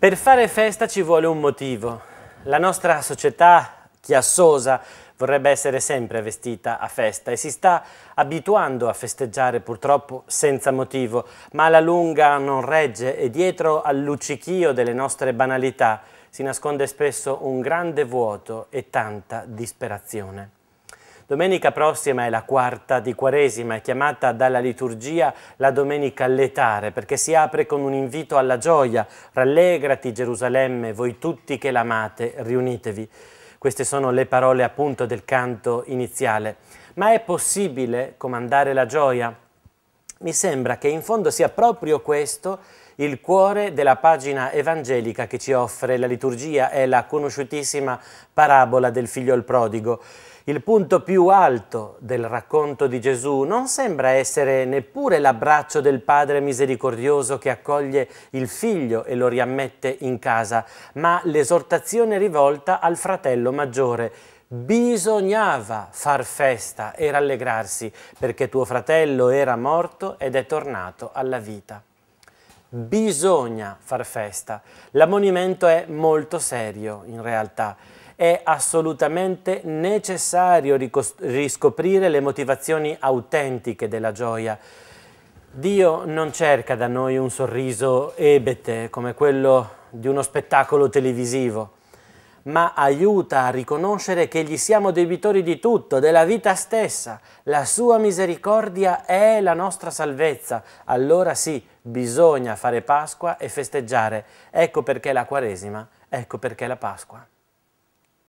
Per fare festa ci vuole un motivo. La nostra società chiassosa vorrebbe essere sempre vestita a festa e si sta abituando a festeggiare purtroppo senza motivo, ma la lunga non regge e dietro al luccichio delle nostre banalità si nasconde spesso un grande vuoto e tanta disperazione. Domenica prossima è la quarta di Quaresima, è chiamata dalla liturgia la domenica letare, perché si apre con un invito alla gioia. Rallegrati Gerusalemme, voi tutti che l'amate, riunitevi. Queste sono le parole appunto del canto iniziale. Ma è possibile comandare la gioia? Mi sembra che in fondo sia proprio questo il cuore della pagina evangelica che ci offre la liturgia e la conosciutissima parabola del figlio il prodigo. Il punto più alto del racconto di Gesù non sembra essere neppure l'abbraccio del Padre misericordioso che accoglie il figlio e lo riammette in casa, ma l'esortazione rivolta al fratello maggiore bisognava far festa e rallegrarsi perché tuo fratello era morto ed è tornato alla vita. Bisogna far festa. L'ammonimento è molto serio in realtà. È assolutamente necessario riscoprire le motivazioni autentiche della gioia. Dio non cerca da noi un sorriso ebete come quello di uno spettacolo televisivo ma aiuta a riconoscere che gli siamo debitori di tutto, della vita stessa. La sua misericordia è la nostra salvezza. Allora sì, bisogna fare Pasqua e festeggiare. Ecco perché la Quaresima, ecco perché la Pasqua.